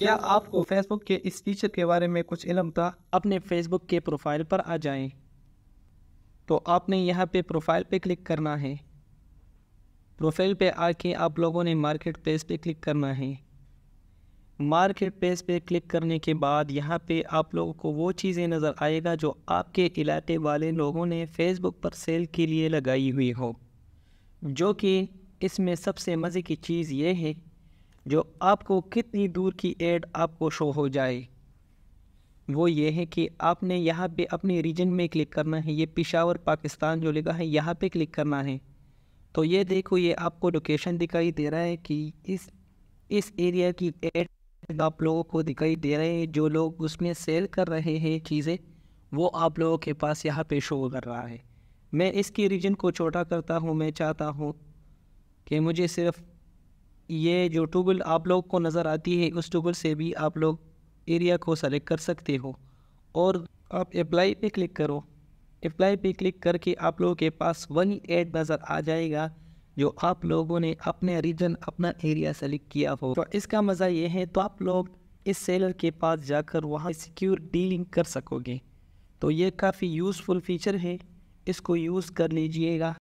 क्या आपको फेसबुक के इस फीचर के बारे में कुछ इलम था अपने फेसबुक के प्रोफाइल पर आ जाएं। तो आपने यहाँ पे प्रोफाइल पे क्लिक करना है प्रोफाइल पे आके आप लोगों ने मार्केट प्लेस पे क्लिक करना है मार्केट प्लेस पे क्लिक करने के बाद यहाँ पे आप लोगों को वो चीज़ें नज़र आएगा जो आपके इलाके वाले लोगों ने फेसबुक पर सेल के लिए लगाई हुई हो जो कि इसमें सबसे मज़े की चीज़ ये है जो आपको कितनी दूर की एड आपको शो हो जाए वो ये है कि आपने यहाँ पे अपने रीजन में क्लिक करना है ये पिशावर पाकिस्तान जो लिखा है यहाँ पे क्लिक करना है तो ये देखो ये आपको लोकेशन दिखाई दे रहा है कि इस इस एरिया की एड आप लोगों को दिखाई दे रहे हैं जो लोग उसमें सेल कर रहे हैं चीज़ें वो आप लोगों के पास यहाँ पे शो कर रहा है मैं इसकी रीजन को छोटा करता हूँ मैं चाहता हूँ कि मुझे सिर्फ ये जो टूबल आप लोग को नज़र आती है उस टूबल से भी आप लोग एरिया को सेलेक्ट कर सकते हो और आप अप्लाई पे क्लिक करो अप्लाई पे क्लिक करके आप लोगों के पास वही एड नज़र आ जाएगा जो आप लोगों ने अपने रीजन अपना एरिया सेलेक्ट किया हो तो इसका मज़ा ये है तो आप लोग इस सेलर के पास जाकर वहाँ सिक्योर डीलिंग कर सकोगे तो ये काफ़ी यूज़फुल फीचर है इसको यूज़ कर लीजिएगा